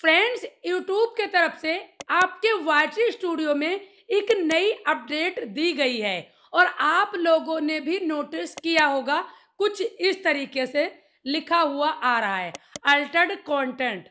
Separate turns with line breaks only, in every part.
friends YouTube के तरफ से आपके वाची स्टूडियो में एक नई अपडेट दी गई है और आप लोगों ने भी नोटिस किया होगा कुछ इस तरीके से लिखा हुआ आ रहा है अल्टर्ड कंटेंट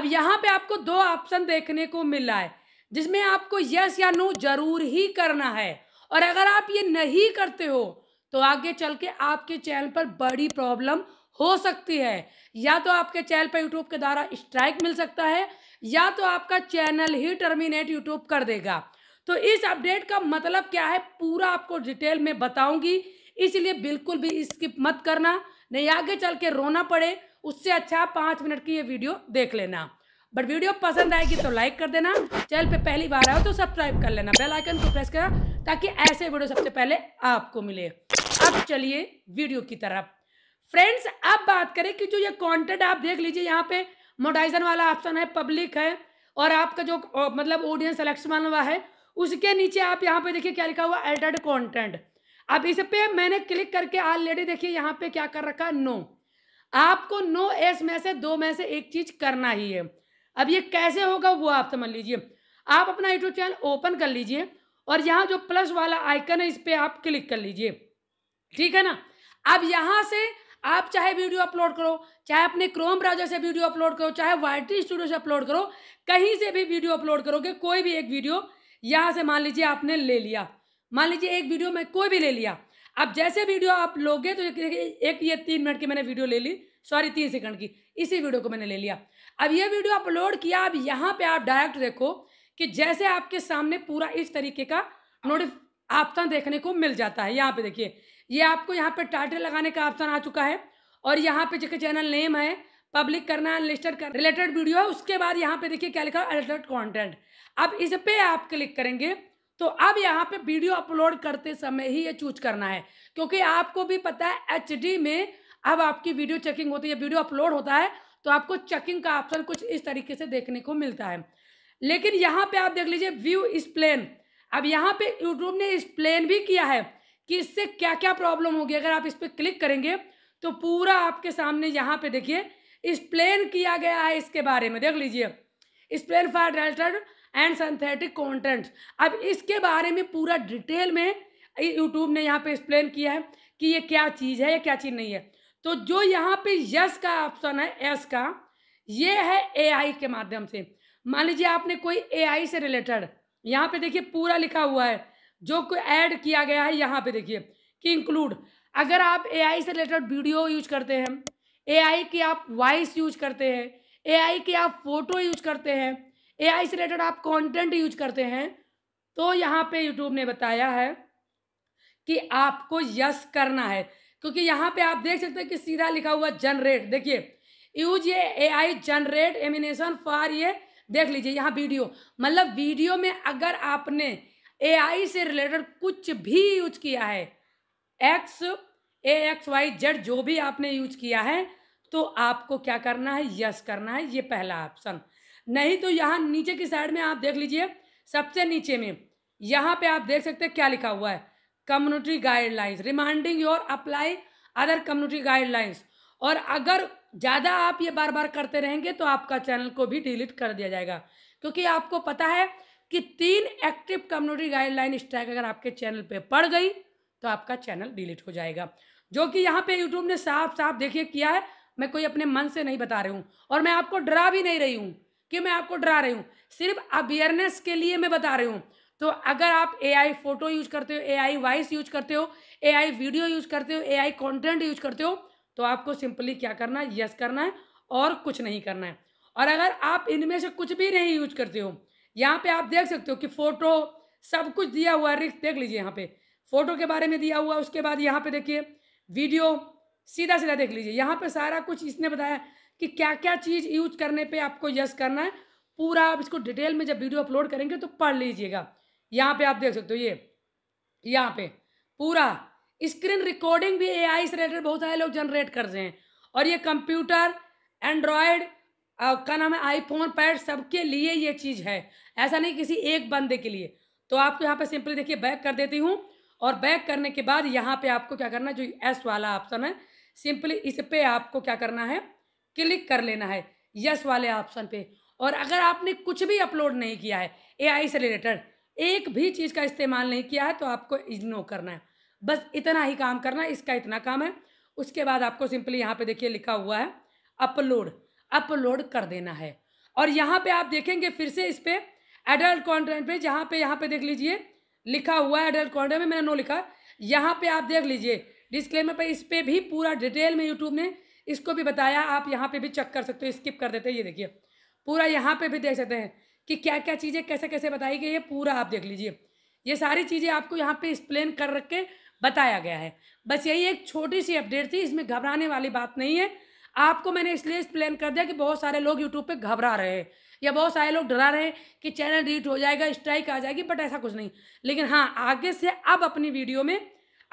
अब यहाँ पे आपको दो ऑप्शन देखने को मिला है जिसमें आपको यस या नो जरूर ही करना है और अगर आप ये नहीं करते हो तो आगे चल के आपके चैनल पर बड़ी प्रॉब्लम हो सकती है या तो आपके चैनल पर यूट्यूब के द्वारा स्ट्राइक मिल सकता है या तो आपका चैनल ही टर्मिनेट यूट्यूब कर देगा तो इस अपडेट का मतलब क्या है पूरा आपको डिटेल में बताऊंगी इसलिए बिल्कुल भी स्किप मत करना नहीं आगे चल के रोना पड़े उससे अच्छा पाँच मिनट की ये वीडियो देख लेना बट वीडियो पसंद आएगी तो लाइक कर देना चैनल पे पहली बार आए तो सब्सक्राइब कर लेना बेल आइकन को प्रेस करना ताकि ऐसे वीडियो सबसे पहले आपको मिले अब चलिए वीडियो की तरफ फ्रेंड्स अब बात करें कि जो ये कॉन्टेंट आप देख लीजिए यहाँ पे मोडाइजन वाला ऑप्शन है पब्लिक है और आपका जो मतलब ऑडियंस सेलेक्शन वाला है उसके नीचे आप यहाँ पे देखिए क्या लिखा हुआ एडेड कॉन्टेंट अब इस पे मैंने क्लिक करके ऑलरेडी देखिए यहाँ पे क्या कर रखा नो आपको नो एस में से दो में से एक चीज करना ही है अब ये कैसे होगा वो आप समझ लीजिए आप अपना यूट्यूब चैनल ओपन कर लीजिए और यहाँ जो प्लस वाला आइकन है इस पर आप क्लिक कर लीजिए ठीक है ना अब यहाँ से आप चाहे वीडियो अपलोड करो चाहे अपने क्रोम ब्राउजर से वीडियो अपलोड करो चाहे वाइटी स्टूडियो से अपलोड करो कहीं से भी वीडियो अपलोड करोगे कोई भी एक वीडियो यहाँ से मान लीजिए आपने ले लिया मान लीजिए एक वीडियो में कोई भी ले लिया अब जैसे वीडियो आप लोगे तो एक ये तीन मिनट की मैंने वीडियो ले ली सॉरी तीन सेकंड की इसी वीडियो को मैंने ले लिया अब ये वीडियो अपलोड किया अब यहाँ पे आप डायरेक्ट देखो कि जैसे आपके सामने पूरा इस तरीके का नोटिफ ऑप्शन देखने को मिल जाता है यहाँ पे देखिए ये आपको यहाँ पर टाइटल लगाने का ऑप्शन आ चुका है और यहाँ पे जो चैनल नेम है पब्लिक करना लिस्टेड कर रिलेटेड वीडियो है उसके बाद यहाँ पे देखिए क्या लिखा है एडिटेड कॉन्टेंट अब इस पर आप क्लिक करेंगे तो अब यहाँ पे वीडियो अपलोड करते समय ही ये चूज करना है क्योंकि आपको भी पता है एच में अब आपकी वीडियो चेकिंग होती है वीडियो अपलोड होता है तो आपको चेकिंग का ऑप्शन कुछ इस तरीके से देखने को मिलता है लेकिन यहाँ पे आप देख लीजिए व्यू स्प्लेन अब यहाँ पे यूट्यूब ने स्प्लेन भी किया है कि इससे क्या क्या प्रॉब्लम होगी अगर आप इस पर क्लिक करेंगे तो पूरा आपके सामने यहाँ पे देखिए एक्सप्लेन किया गया है इसके बारे में देख लीजिए explain for deleted and synthetic content अब इसके बारे में पूरा डिटेल में यूट्यूब ने यहाँ पे एक्सप्लेन किया है कि ये क्या चीज़ है या क्या चीज़ नहीं है तो जो यहाँ पे यस का ऑप्शन है एस का ये है एआई के माध्यम से मान लीजिए आपने कोई एआई से रिलेटेड यहाँ पे देखिए पूरा लिखा हुआ है जो को ऐड किया गया है यहाँ पे देखिए कि इंक्लूड अगर आप एआई से रिलेटेड वीडियो यूज करते हैं एआई की आप वॉइस यूज करते हैं एआई की आप फोटो यूज करते हैं एआई से रिलेटेड आप कंटेंट यूज करते हैं तो यहाँ पे यूट्यूब ने बताया है कि आपको यस करना है क्योंकि यहाँ पे आप देख सकते हैं कि सीधा लिखा हुआ जनरेट देखिए यूज ये A I generate animation for ये देख लीजिए यहाँ वीडियो मतलब वीडियो में अगर आपने एआई से रिलेटेड कुछ भी यूज किया है X A X Y Z जो भी आपने यूज किया है तो आपको क्या करना है यस करना है ये पहला ऑप्शन नहीं तो यहाँ नीचे की साइड में आप देख लीजिए सबसे नीचे में यहाँ पे आप देख सकते हैं क्या लिखा हुआ है community guidelines reminding your apply other community guidelines और अगर ज़्यादा आप ये बार बार करते रहेंगे तो आपका चैनल को भी डिलीट कर दिया जाएगा क्योंकि आपको पता है कि तीन एक्टिव कम्युनिटी गाइडलाइन स्ट्राइक अगर आपके चैनल पे पड़ गई तो आपका चैनल डिलीट हो जाएगा जो कि यहाँ पे यूट्यूब ने साफ साफ देखिए किया है मैं कोई अपने मन से नहीं बता रही हूँ और मैं आपको डरा भी नहीं रही हूँ कि मैं आपको डरा रही हूँ सिर्फ अवेयरनेस के लिए मैं बता रही हूँ तो अगर आप ए आई फोटो यूज करते हो ए आई वॉइस यूज करते हो ए आई वीडियो यूज करते हो ए आई कॉन्टेंट यूज करते हो तो आपको सिंपली क्या करना है यस करना है और कुछ नहीं करना है और अगर आप इनमें से कुछ भी नहीं यूज करते हो यहाँ पे आप देख सकते हो कि फोटो सब कुछ दिया हुआ है रिक्स देख लीजिए यहाँ पे फोटो के बारे में दिया हुआ उसके बाद यहाँ पे देखिए वीडियो सीधा सीधा देख लीजिए यहाँ पे सारा कुछ इसने बताया कि क्या क्या चीज़ यूज करने पे आपको यस करना है पूरा आप इसको डिटेल में जब वीडियो अपलोड करेंगे तो पढ़ लीजिएगा यहाँ पे आप देख सकते हो ये यहाँ पे पूरा स्क्रीन रिकॉर्डिंग भी आई से रिलेटेड बहुत सारे लोग जनरेट कर रहे हैं और ये कंप्यूटर एंड्रॉयड का नाम है आईफोन पैड सबके लिए ये चीज़ है ऐसा नहीं किसी एक बंदे के लिए तो आपको यहाँ पे सिंपली देखिए बैक कर देती हूँ और बैक करने के बाद यहाँ पे आपको क्या करना है जो एस वाला ऑप्शन है सिंपली इस पर आपको क्या करना है क्लिक कर लेना है यस वाले ऑप्शन पे और अगर आपने कुछ भी अपलोड नहीं किया है ए से रिलेटेड एक भी चीज़ का इस्तेमाल नहीं किया है तो आपको इग्नो करना है बस इतना ही काम करना है इसका इतना काम है उसके बाद आपको सिंपली यहाँ पे देखिए लिखा हुआ है अपलोड अपलोड कर देना है और यहाँ पे आप देखेंगे फिर से इस पर एडल्ट कॉन्टेंट पे जहाँ पे यहाँ पे देख लीजिए लिखा हुआ है एडल्ट कॉन्टेंट में मैंने नो लिखा यहाँ पे आप देख लीजिए डिस्क्लेमर पे इस पर भी पूरा डिटेल में यूट्यूब ने इसको भी बताया आप यहाँ पे भी चेक कर सकते हो स्किप कर देते हैं ये देखिए पूरा यहाँ पे भी देख सकते हैं कि क्या क्या चीज़ें कैसे कैसे बताई गई है पूरा आप देख लीजिए ये सारी चीज़ें आपको यहाँ पर एक्सप्लेन कर रख के बताया गया है बस यही एक छोटी सी अपडेट थी इसमें घबराने वाली बात नहीं है आपको मैंने इसलिए एक्सप्लेन कर दिया कि बहुत सारे लोग यूट्यूब पे घबरा रहे हैं या बहुत सारे लोग डरा रहे हैं कि चैनल डिलीट हो जाएगा स्ट्राइक आ जाएगी बट ऐसा कुछ नहीं लेकिन हाँ आगे से अब अपनी वीडियो में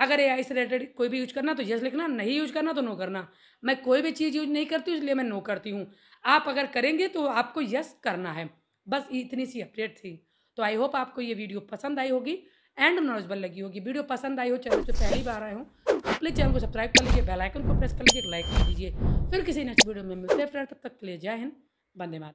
अगर ए से रिलेटेड कोई भी यूज करना तो यस लिखना नहीं यूज करना तो नो करना मैं कोई भी चीज़ यूज नहीं करती इसलिए मैं नो करती हूँ आप अगर करेंगे तो आपको यस करना है बस इतनी सी अपडेट थी तो आई होप आपको ये वीडियो पसंद आई होगी एंड नॉलेजबल लगी होगी वीडियो पसंद आई हो चैनल पे पहली बार आए हूँ प्लीज़ चैनल को सब्सक्राइब कर लीजिए आइकन को प्रेस कर लीजिए लाइक कर दीजिए फिर किसी नेक्स्ट वीडियो में मिलते हैं फ्रेंड तब तक के लिए जय हिंद बंदे मात